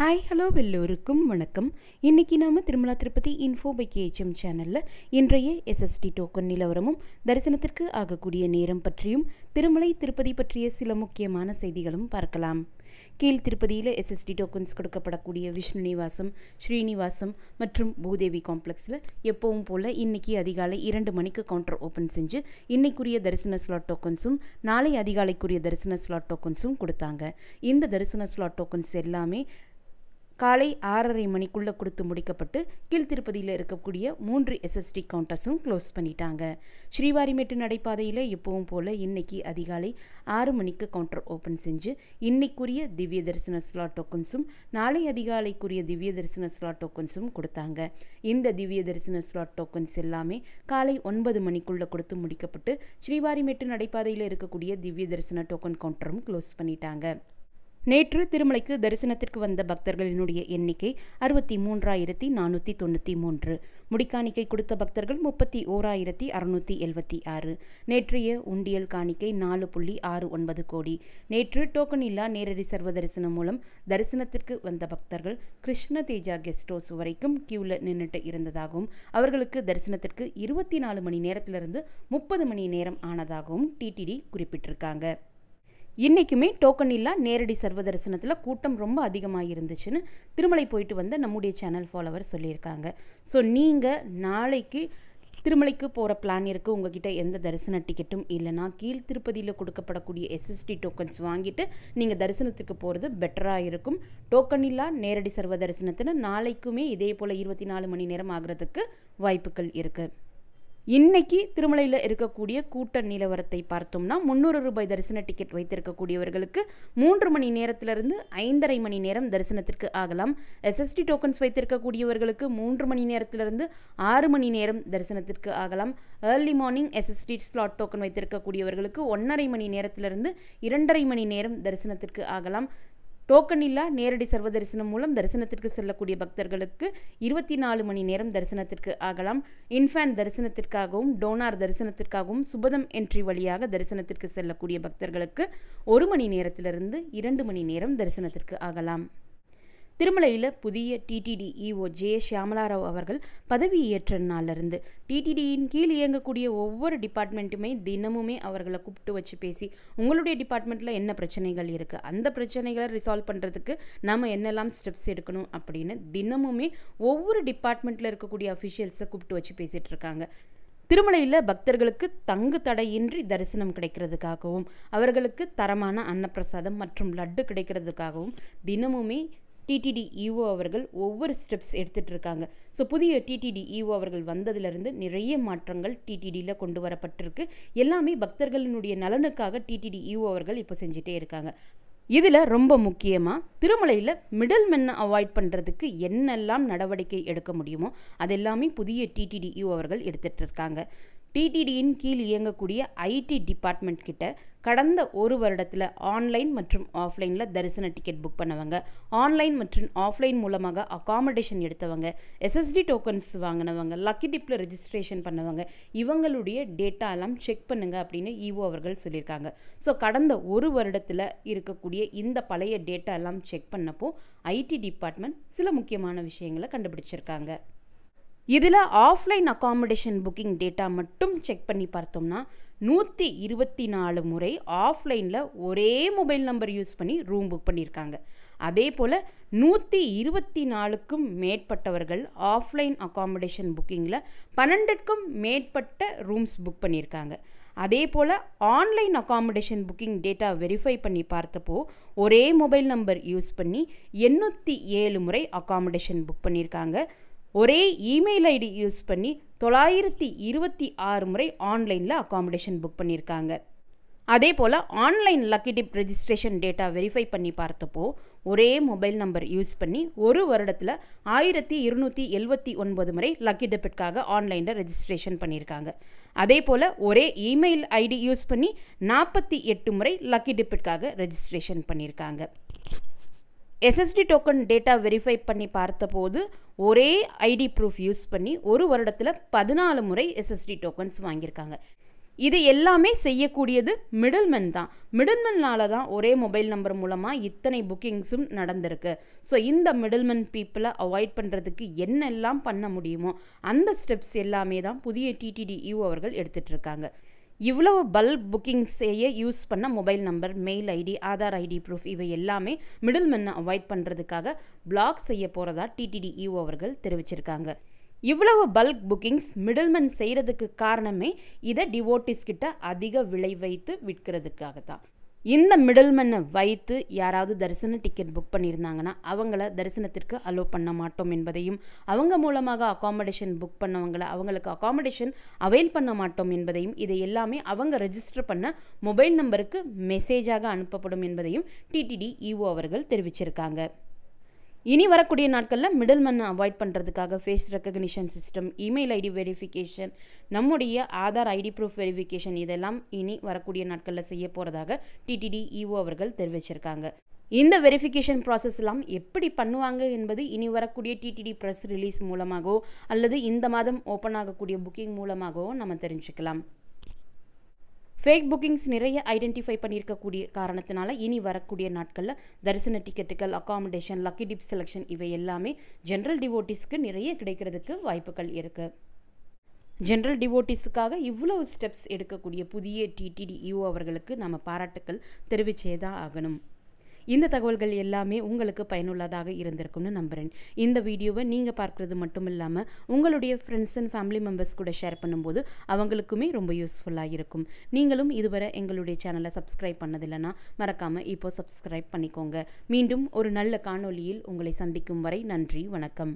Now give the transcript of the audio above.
hi hello எல்லோருக்கும் வணக்கம் இன்றைக்கி நாம் Tirumala Tirupati info by KHM சேனலில் இன்றைய எஸ்எஸ்டி டோக்கன் நிலவரமும் தரிசனத்திற்கு ஆகக்கூடிய நேரம் பற்றியும் திருமலை திருப்பதி பற்றிய சில முக்கியமான செய்திகளும் பார்க்கலாம் கீழ் திருப்பதியில் எஸ்எஸ்டி டோக்கன்ஸ் கொடுக்கப்படக்கூடிய விஷ்ணு நிவாசம் ஸ்ரீனிவாசம் மற்றும் பூதேவி காம்ப்ளெக்ஸில் எப்பவும் போல் இன்றைக்கி அதிகாலை இரண்டு மணிக்கு கவுண்டர் ஓப்பன் செஞ்சு இன்றைக்குரிய தரிசன ஸ்லாட் டோக்கன்ஸும் நாளை அதிகாலைக்குரிய தரிசன ஸ்லாட் டோக்கன்ஸும் கொடுத்தாங்க இந்த தரிசன ஸ்லாட் டோக்கன்ஸ் எல்லாமே காலை ஆறரை மணிக்குள்ளே கொடுத்து முடிக்கப்பட்டு கீழ்த்திருப்பதியில் இருக்கக்கூடிய மூன்று எஸ்எஸ்டி கவுண்டர்ஸும் க்ளோஸ் பண்ணிட்டாங்க ஸ்ரீவாரிமேட்டு நடைபாதையில் எப்பவும் போல் இன்னைக்கு அதிகாலை ஆறு மணிக்கு கவுண்டர் ஓப்பன் செஞ்சு இன்னைக்குரிய திவ்ய தரிசன ஸ்லாட் டோக்கன்ஸும் நாளை அதிகாலைக்குரிய திவ்ய தரிசன ஸ்லாட் டோக்கன்ஸும் கொடுத்தாங்க இந்த திவ்ய தரிசன ஸ்லாட் டோக்கன்ஸ் எல்லாமே காலை ஒன்பது மணிக்குள்ளே கொடுத்து முடிக்கப்பட்டு ஸ்ரீவாரிமேட்டு நடைபாதையில் இருக்கக்கூடிய திவ்ய தரிசன டோக்கன் கவுண்டரும் க்ளோஸ் பண்ணிட்டாங்க நேற்று திருமலைக்கு தரிசனத்திற்கு வந்த பக்தர்களினுடைய எண்ணிக்கை அறுபத்தி மூன்றாயிரத்தி நானூற்றி தொண்ணூற்றி மூன்று முடிக்காணிக்கை கொடுத்த பக்தர்கள் முப்பத்தி ஓராயிரத்தி அறுநூற்றி எழுபத்தி ஆறு நேற்றைய உண்டியல் காணிக்கை நாலு புள்ளி ஆறு ஒன்பது கோடி நேற்று டோக்கன் இல்லா நேரடி சர்வ தரிசனம் மூலம் தரிசனத்திற்கு வந்த பக்தர்கள் கிருஷ்ண தேஜா கெஸ்ட் ஹவுஸ் வரைக்கும் கியூவில் நின்றுட்டு இருந்ததாகவும் அவர்களுக்கு தரிசனத்திற்கு இருபத்தி நாலு மணி நேரத்திலிருந்து முப்பது மணி நேரம் ஆனதாகவும் டிடிடி குறிப்பிட்டிருக்காங்க இன்றைக்குமே டோக்கன் இல்லா நேரடி சர்வதரிசனத்தில் கூட்டம் ரொம்ப அதிகமாக இருந்துச்சுன்னு திருமலை போயிட்டு வந்த நம்முடைய சேனல் ஃபாலோவர் சொல்லியிருக்காங்க ஸோ நீங்கள் நாளைக்கு திருமலைக்கு போகிற பிளான் இருக்குது உங்ககிட்ட எந்த தரிசன டிக்கெட்டும் இல்லைனா கீழ் திருப்பதியில் கொடுக்கப்படக்கூடிய எஸ்எஸ்டி டோக்கன்ஸ் வாங்கிட்டு நீங்கள் தரிசனத்துக்கு போகிறது பெட்டராக இருக்கும் டோக்கன் இல்லா நேரடி சர்வ நாளைக்குமே இதே போல் இருபத்தி நாலு மணி நேரம் ஆகிறதுக்கு வாய்ப்புகள் இருக்குது இன்னைக்கு திருமலையில் இருக்கக்கூடிய கூட்ட நிலவரத்தை பார்த்தோம்னா முந்நூறு ரூபாய் தரிசன டிக்கெட் வைத்திருக்கக்கூடியவர்களுக்கு மூன்று மணி நேரத்திலிருந்து ஐந்தரை மணி நேரம் தரிசனத்திற்கு ஆகலாம் எஸ்எஸ்டி டோக்கன்ஸ் வைத்திருக்கக்கூடியவர்களுக்கு மூன்று மணி நேரத்திலிருந்து ஆறு மணி நேரம் தரிசனத்திற்கு ஆகலாம் early morning SST slot token வைத்திருக்கக்கூடியவர்களுக்கு ஒன்றரை மணி நேரத்திலிருந்து இரண்டரை மணி நேரம் தரிசனத்திற்கு ஆகலாம் டோக்கன் இல்லா நேரடி சர்வ தரிசனம் மூலம் தரிசனத்திற்கு செல்லக்கூடிய பக்தர்களுக்கு இருபத்தி நாலு மணி நேரம் தரிசனத்திற்கு ஆகலாம் இன்ஃபேன் தரிசனத்திற்காகவும் டோனார் தரிசனத்திற்காகவும் சுபதம் என்ட்ரி வழியாக தரிசனத்திற்கு செல்லக்கூடிய பக்தர்களுக்கு ஒரு மணி நேரத்திலிருந்து இரண்டு மணி நேரம் தரிசனத்திற்கு ஆகலாம் திருமலையில் புதிய டிடிடி இஓ ஜே ஷியாமலாராவ் அவர்கள் பதவி ஏற்ற நாளிலிருந்து டிடிடியின் கீழ் இயங்கக்கூடிய ஒவ்வொரு டிபார்ட்மெண்ட்டுமே தினமுமே அவர்களை கூப்பிட்டு வச்சு பேசி உங்களுடைய டிபார்ட்மெண்ட்டில் என்ன பிரச்சனைகள் இருக்குது அந்த பிரச்சனைகளை ரிசால்வ் பண்ணுறதுக்கு நம்ம என்னெல்லாம் ஸ்டெப்ஸ் எடுக்கணும் அப்படின்னு தினமுமே ஒவ்வொரு டிபார்ட்மெண்ட்டில் இருக்கக்கூடிய அஃபிஷியல்ஸை கூப்பிட்டு வச்சு பேசிகிட்டு இருக்காங்க திருமலையில் பக்தர்களுக்கு தங்கு தடையின்றி தரிசனம் கிடைக்கிறதுக்காகவும் அவர்களுக்கு தரமான அன்னப்பிரசாதம் மற்றும் லட்டு கிடைக்கிறதுக்காகவும் தினமுமே டிடிடி இஓ e அவர்கள் ஒவ்வொரு ஸ்டெப்ஸ் எடுத்துகிட்டு இருக்காங்க ஸோ புதிய டிடிடி இஓ e அவர்கள் வந்ததுலேருந்து நிறைய மாற்றங்கள் டிடிடியில் கொண்டு வரப்பட்டிருக்கு எல்லாமே பக்தர்களினுடைய நலனுக்காக டிடிடி இஓ e அவர்கள் இப்போ செஞ்சிட்டே இருக்காங்க இதில் ரொம்ப முக்கியமாக திருமலையில் மிடில் மென்னை அவாய்ட் பண்ணுறதுக்கு என்னெல்லாம் நடவடிக்கை எடுக்க முடியுமோ அதெல்லாமே புதிய டிடிடிஇ அவர்கள் எடுத்துகிட்டு இருக்காங்க டிடிடியின் கீழ் இயங்கக்கூடிய ஐடி டிபார்ட்மெண்ட் கிட்ட கடந்த ஒரு வருடத்தில் ஆன்லைன் மற்றும் ஆஃப்லைனில் தரிசன டிக்கெட் புக் பண்ணவங்க ஆன்லைன் மற்றும் ஆஃப்லைன் மூலமாக அகாமடேஷன் எடுத்தவங்க எஸ்எஸ்டி டோக்கன்ஸ் வாங்கினவங்க லக்கி டிப்பில் ரெஜிஸ்ட்ரேஷன் பண்ணவங்க இவங்களுடைய டேட்டா எல்லாம் செக் பண்ணுங்க அப்படின்னு இஓ e அவர்கள் சொல்லியிருக்காங்க ஸோ கடந்த ஒரு வருடத்தில் இருக்கக்கூடிய இந்த பழைய டேட்டா எல்லாம் செக் பண்ணப்போ ஐடி டிபார்ட்மெண்ட் சில முக்கியமான விஷயங்களை கண்டுபிடிச்சிருக்காங்க இதில் ஆஃப்லைன் அகாமடேஷன் புக்கிங் டேட்டா மட்டும் செக் பண்ணி பார்த்தோம்னா நூற்றி இருபத்தி நாலு முறை ஆஃப்லைனில் ஒரே மொபைல் நம்பர் யூஸ் பண்ணி ரூம் புக் பண்ணியிருக்காங்க அதே போல் நூற்றி இருபத்தி நாலுக்கும் மேற்பட்டவர்கள் ஆஃப்லைன் அகாமடேஷன் புக்கிங்கில் பன்னெண்டுக்கும் மேற்பட்ட ரூம்ஸ் புக் பண்ணியிருக்காங்க அதே போல் online accommodation booking data verify பண்ணி பார்த்தப்போ ஒரே மொபைல் நம்பர் யூஸ் பண்ணி எண்ணூற்றி ஏழு முறை அகாமடேஷன் புக் பண்ணியிருக்காங்க ஒரே இமெயில் ஐடி யூஸ் பண்ணி தொள்ளாயிரத்தி இருபத்தி ஆறு முறை ஆன்லைனில் அக்காமடேஷன் புக் பண்ணியிருக்காங்க அதே போல் online lucky dip registration data verify பண்ணி பார்த்தப்போ ஒரே மொபைல் நம்பர் யூஸ் பண்ணி ஒரு வருடத்தில் ஆயிரத்தி இருநூற்றி எழுபத்தி ஒன்பது முறை லக்கி டிப்பிற்காக ஆன்லைனில் ரெஜிஸ்ட்ரேஷன் பண்ணியிருக்காங்க அதே போல் ஒரே இமெயில் ஐடி யூஸ் பண்ணி நாற்பத்தி எட்டு முறை லக்கி டிப்பிற்காக ரெஜிஸ்ட்ரேஷன் பண்ணியிருக்காங்க எஸ்எஸ்டி டோக்கன் டேட்டா வெரிஃபை பண்ணி பார்த்தபோது ஒரே ஐடி ப்ரூஃப் யூஸ் பண்ணி ஒரு வருடத்தில் பதினாலு முறை எஸ்எஸ்டி டோக்கன்ஸ் வாங்கியிருக்காங்க இது எல்லாமே செய்யக்கூடியது மிடில்மேன் தான் மிடில்மேனால தான் ஒரே மொபைல் நம்பர் மூலமாக இத்தனை புக்கிங்ஸும் நடந்திருக்கு ஸோ இந்த மிடில்மேன் பீப்புளை அவாய்ட் பண்ணுறதுக்கு என்னெல்லாம் பண்ண முடியுமோ அந்த ஸ்டெப்ஸ் எல்லாமே தான் புதிய டிடிடிஇ e அவர்கள் எடுத்துகிட்ருக்காங்க இவ்வளவு பல்க் புக்கிங்ஸையே செய்ய யூஸ் பண்ண mobile number mail ID Aadhaar ID proof இவை எல்லாமே மிடில் மென்னை அவாய்ட் பண்ணுறதுக்காக பிளாக் செய்ய போகிறதா டிடிடிஇஓ e அவர்கள் தெரிவிச்சிருக்காங்க இவ்வளவு பல்க் புக்கிங்ஸ் மிடில்மென் செய்கிறதுக்கு காரணமே இதை டிவோட்டிஸ் கிட்ட அதிக விலை வைத்து விற்கிறதுக்காக தான் இந்த மிடில்மேனை வைத்து யாராவது தரிசன டிக்கெட் புக் பண்ணியிருந்தாங்கன்னா அவங்கள தரிசனத்திற்கு அலோவ் பண்ண மாட்டோம் என்பதையும் அவங்க மூலமாக அகாமடேஷன் புக் பண்ணவங்கள அவங்களுக்கு அகாமடேஷன் அவைல் பண்ண மாட்டோம் என்பதையும் இதை எல்லாமே அவங்க ரெஜிஸ்டர் பண்ண மொபைல் நம்பருக்கு மெசேஜாக அனுப்பப்படும் என்பதையும் டிடிடி இஓ e அவர்கள் தெரிவிச்சிருக்காங்க இனி வரக்கூடிய நாட்களில் மிடில் மேனை அவாய்ட் பண்ணுறதுக்காக face recognition system email ID verification நம்முடைய ஆதார் ஐடி ப்ரூஃப் வெரிஃபிகேஷன் இதெல்லாம் இனி வரக்கூடிய நாட்களில் செய்ய போகிறதாக டிடிடி இஓ e அவர்கள் தெரிவிச்சிருக்காங்க இந்த வெரிஃபிகேஷன் ப்ராசஸ்லாம் எப்படி பண்ணுவாங்க என்பது இனி வரக்கூடிய டிடிடி ப்ரெஸ் ரிலீஸ் மூலமாகவோ அல்லது இந்த மாதம் ஓப்பன் ஆகக்கூடிய புக்கிங் மூலமாகவோ நம்ம தெரிஞ்சுக்கலாம் ஃபேக் புக்கிங்ஸ் நிறைய ஐடென்டிஃபை பண்ணியிருக்கக்கூடிய காரணத்தினால இனி வரக்கூடிய நாட்களில் தரிசன டிக்கெட்டுகள் அக்காமடேஷன் லக்கி டிப் செலெக்ஷன் இவை எல்லாமே ஜென்ரல் டிவோட்டிஸ்க்கு நிறைய கிடைக்கிறதுக்கு வாய்ப்புகள் இருக்குது ஜென்ரல் டிவோட்டிஸுக்காக இவ்வளவு ஸ்டெப்ஸ் எடுக்கக்கூடிய புதிய டிடிடிஇஓ e அவர்களுக்கு நம்ம பாராட்டுக்கள் தெரிவிச்சே தான் ஆகணும் இந்த தகவல்கள் எல்லாமே உங்களுக்கு பயனுள்ளதாக இருந்திருக்கும்னு நம்புகிறேன் இந்த வீடியோவை நீங்கள் பார்க்குறது மட்டும் இல்லாமல் உங்களுடைய ஃப்ரெண்ட்ஸ் அண்ட் ஃபேமிலி மெம்பர்ஸ் கூட ஷேர் பண்ணும்போது அவங்களுக்குமே ரொம்ப யூஸ்ஃபுல்லாக இருக்கும் நீங்களும் இதுவரை எங்களுடைய சேனலை சப்ஸ்கிரைப் பண்ணதில்லைன்னா மறக்காமல் இப்போ சப்ஸ்கிரைப் பண்ணிக்கோங்க மீண்டும் ஒரு நல்ல காணொலியில் உங்களை சந்திக்கும் வரை நன்றி வணக்கம்